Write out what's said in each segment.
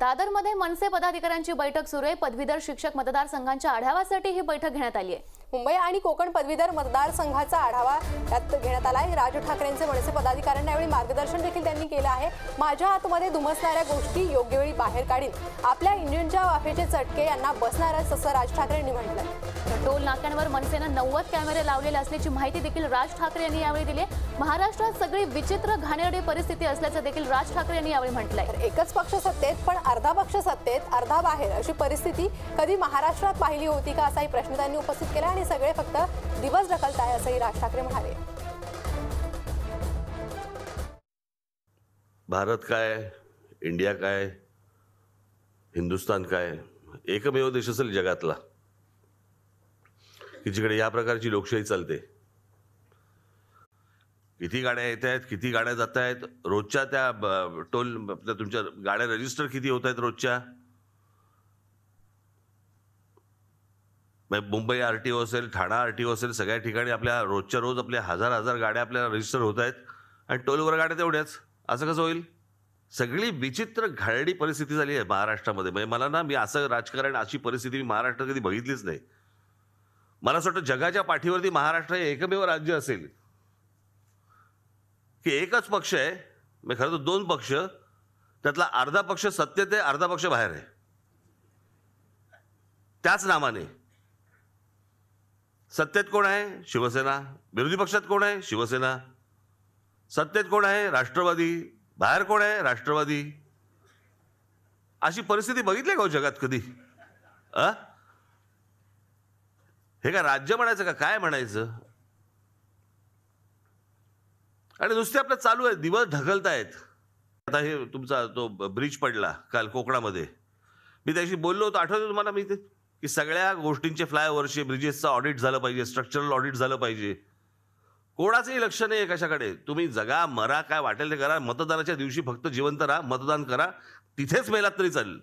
दादरमध्ये मनसे पदाधिकाऱ्यांची बैठक सुरू आहे पदवीधर शिक्षक मतदारसंघांच्या आढावासाठी ही बैठक घेण्यात आली आहे मुंबई आणि कोकण पदवीधर मतदारसंघाचा आढावा यात घेण्यात आला आहे राज ठाकरेंचे मनसे पदाधिकाऱ्यांना यावेळी मार्गदर्शन देखील त्यांनी केलं आहे माझ्या हातमध्ये धुमसणाऱ्या गोष्टी योग्य वेळी बाहेर काढीन आपल्या इंजिनच्या वाफेचे चटके यांना आहेत असं राज ठाकरेंनी म्हटलं टोल नाक्यांवर मनसेनं नव्वद कॅमेरे लावलेले असल्याची माहिती देखील राज ठाकरे यांनी यावेळी दिली महाराष्ट्रात सगळी विचित्र घाणेरडी परिस्थिती असल्याचं देखील राज ठाकरे यांनी यावेळी म्हटलंय एकच पक्ष सत्तेत पण अर्धा पक्ष सत्तेत अर्धा बाहेर अशी परिस्थिती कधी महाराष्ट्रात पाहिली होती का असाही प्रश्न त्यांनी उपस्थित केला आणि सगळे फक्त दिवस ढकलत आहे असंही राज ठाकरे म्हणाले भारत काय इंडिया काय हिंदुस्तान काय एकमेव देश असेल जगातला की जिकडे या प्रकारची लोकशाही चालते किती गाड्या येत आहेत किती गाड्या जात आहेत रोजच्या त्या टोल तुमच्या गाड्या रजिस्टर किती होत आहेत रोजच्या म्हणजे मुंबई आर टी ओ असेल ठाणा आर टी ओ असेल सगळ्या ठिकाणी आपल्या रोजच्या रोज आपल्या हजार हजार गाड्या आपल्याला रजिस्टर होत आहेत आणि टोलवर गाड्या तेवढ्याच असं कसं होईल सगळी विचित्र घालडी परिस्थिती झाली आहे महाराष्ट्रामध्ये म्हणजे मला ना मी असं राजकारण अशी परिस्थिती मी महाराष्ट्रात कधी बघितलीच नाही मला असं वाटतं जगाच्या पाठीवरती महाराष्ट्र हे एकमेव राज्य असेल की एकच पक्ष आहे मी म्हणजे खरं तर दोन पक्ष त्यातला अर्धा पक्ष सत्तेत आहे अर्धा पक्ष बाहेर आहे त्याच नामाने सत्तेत कोण आहे शिवसेना विरोधी पक्षात कोण आहे शिवसेना सत्तेत कोण आहे राष्ट्रवादी बाहेर कोण आहे राष्ट्रवादी अशी परिस्थिती बघितली का हो जगात कधी अ हे का राज्य म्हणायचं का काय म्हणायचं आणि नुसते आपलं चालू आहे दिवस ढकलतायत आता हे तुमचा तो ब्रिज पडला काल कोकणामध्ये मी त्याशी बोललो होतो आठवतो तुम्हाला मी ते की सगळ्या गोष्टींचे फ्लायओव्हरचे ब्रिजेसचं ऑडिट झालं पाहिजे स्ट्रक्चरल ऑडिट झालं पाहिजे कोणाचंही लक्ष नाही आहे कशाकडे तुम्ही जगा मरा काय वाटेल ते करा मतदानाच्या दिवशी फक्त जिवंत राहा मतदान करा तिथेच मेलात तरी चालेल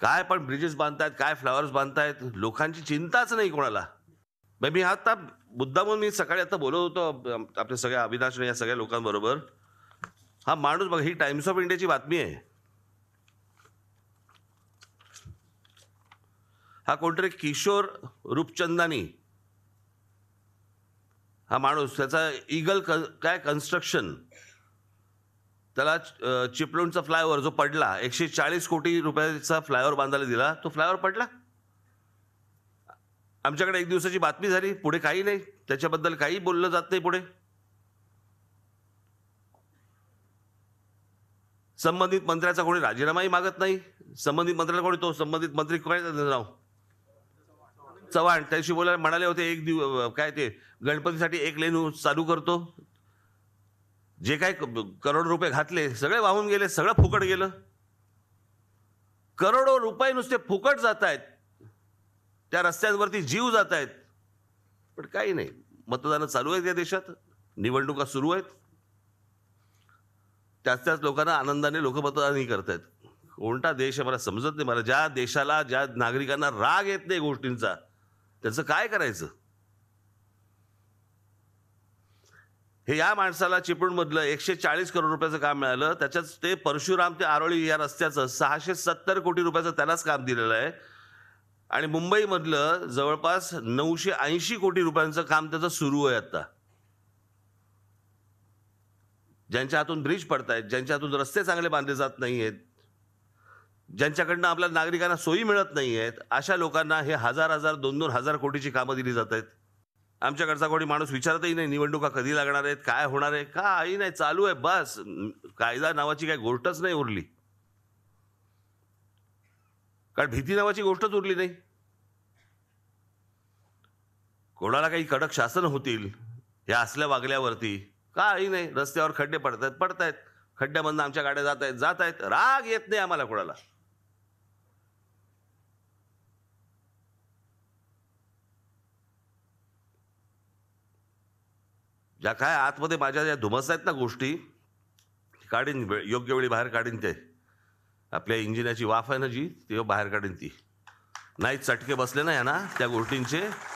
काय पण ब्रिजेस बांधतायत काय फ्लावर्स बांधतायत लोकांची चिंताच नाही कोणाला मी आता मुद्दा म्हणून मी सकाळी आता बोलत होतो आपल्या सगळ्या अविनाशने या सगळ्या लोकांबरोबर हा माणूस बघा ही टाइम्स ऑफ इंडियाची बातमी आहे हा कोणतरी किशोर रूपचंदानी हा माणूस त्याचा इगल क काय कन्स्ट्रक्शन त्याला चिपळूणचा फ्लायओव्हर जो पडला एकशे चाळीस कोटी रुपयाचा फ्लायओव्हर बांधायला दिला तो फ्लायओव्हर पडला आमच्याकडे एक दिवसाची बातमी झाली पुढे काही नाही त्याच्याबद्दल काही बोललं जात नाही पुढे संबंधित मंत्र्याचा कोणी राजीनामाही मागत नाही संबंधित मंत्र्याला कोणी तो संबंधित मंत्री काय नाव चव्हाण त्याशी बोलायला म्हणाले होते एक दिव काय ते गणपतीसाठी एक लेन चालू करतो जे काय करोड रुपये घातले सगळे वाहून गेले सगळं फुकट गेलं करोडो रुपये नुसते फुकट जात आहेत त्या रस्त्यांवरती जीव जात आहेत पण काही नाही मतदान चालू आहेत या देशात निवडणुका सुरू आहेत त्याच त्याच लोकांना आनंदाने लोक मतदानही करत आहेत कोणता देश आहे मला समजत नाही मला ज्या देशाला ज्या नागरिकांना राग येत नाही गोष्टींचा त्याचं काय करायचं हे या माणसाला चिपळूणमधलं एकशे चाळीस करोड रुपयाचं काम मिळालं त्याच्याच ते परशुराम ते आरोळी या रस्त्याचं सहाशे सत्तर कोटी रुपयाचं त्यालाच काम दिलेलं आहे आणि मुंबईमधलं जवळपास नऊशे ऐंशी कोटी रुपयांचं काम त्याचं सुरू आहे आता ज्यांच्या हातून ब्रिज पडतायत ज्यांच्या हातून रस्ते चांगले बांधले जात नाही आहेत ज्यांच्याकडनं आपल्या नागरिकांना सोयी मिळत नाही आहेत अशा लोकांना हे हजार हजार दोन दोन हजार कोटीची कामं दिली जात आहेत आमच्याकडचा कोणी माणूस विचारतही नाही निवडणुका कधी लागणार आहेत काय होणार आहे काही नाही चालू आहे बस कायदा नावाची काही गोष्टच नाही उरली कारण भीती नावाची गोष्टच उरली नाही कोणाला काही कडक शासन होतील या असल्या वागल्यावरती काही नाही रस्त्यावर खड्डे पडत आहेत पडत आहेत खड्ड्यामधनं आमच्या गाड्या जात आहेत जात आहेत राग येत नाही आम्हाला कोणाला ज्या काय आतमध्ये माझ्या ज्या धुमस आहेत ना गोष्टी काढीन योग्य वेळी बाहेर काढीन ते आपल्या इंजिनाची वाफ आहे ना जी ती बाहेर काढीन ती नाही चटके बसले ना या त्या गोष्टींचे